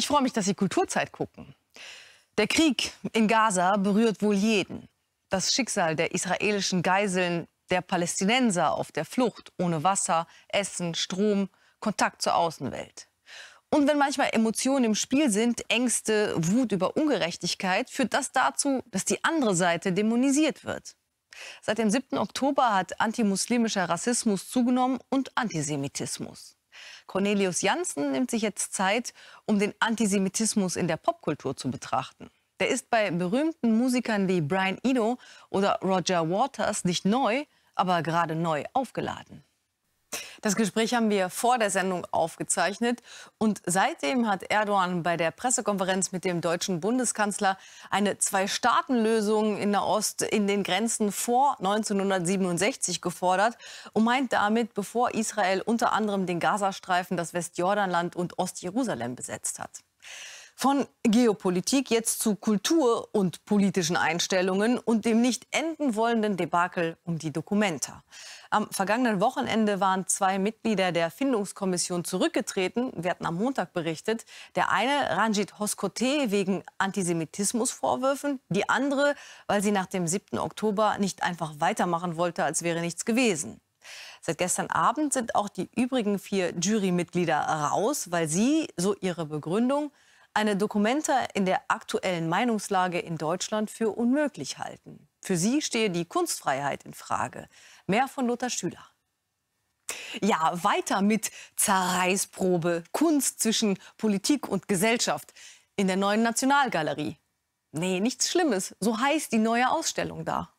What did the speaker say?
Ich freue mich, dass Sie Kulturzeit gucken. Der Krieg in Gaza berührt wohl jeden. Das Schicksal der israelischen Geiseln, der Palästinenser auf der Flucht, ohne Wasser, Essen, Strom, Kontakt zur Außenwelt. Und wenn manchmal Emotionen im Spiel sind, Ängste, Wut über Ungerechtigkeit, führt das dazu, dass die andere Seite dämonisiert wird. Seit dem 7. Oktober hat antimuslimischer Rassismus zugenommen und Antisemitismus. Cornelius Janssen nimmt sich jetzt Zeit, um den Antisemitismus in der Popkultur zu betrachten. Der ist bei berühmten Musikern wie Brian Eno oder Roger Waters nicht neu, aber gerade neu aufgeladen. Das Gespräch haben wir vor der Sendung aufgezeichnet. Und seitdem hat Erdogan bei der Pressekonferenz mit dem deutschen Bundeskanzler eine Zwei-Staaten-Lösung in der Ost in den Grenzen vor 1967 gefordert und meint damit, bevor Israel unter anderem den Gazastreifen, das Westjordanland und Ostjerusalem besetzt hat. Von Geopolitik jetzt zu Kultur und politischen Einstellungen und dem nicht enden wollenden Debakel um die Dokumenta. Am vergangenen Wochenende waren zwei Mitglieder der Findungskommission zurückgetreten. Wir hatten am Montag berichtet. Der eine, Ranjit Hoskote, wegen Antisemitismusvorwürfen. Die andere, weil sie nach dem 7. Oktober nicht einfach weitermachen wollte, als wäre nichts gewesen. Seit gestern Abend sind auch die übrigen vier Jurymitglieder raus, weil sie, so ihre Begründung, eine Dokumenta in der aktuellen Meinungslage in Deutschland für unmöglich halten. Für sie stehe die Kunstfreiheit in Frage. Mehr von Lothar Schüler. Ja, weiter mit Zerreißprobe Kunst zwischen Politik und Gesellschaft in der neuen Nationalgalerie. Nee, nichts Schlimmes, so heißt die neue Ausstellung da.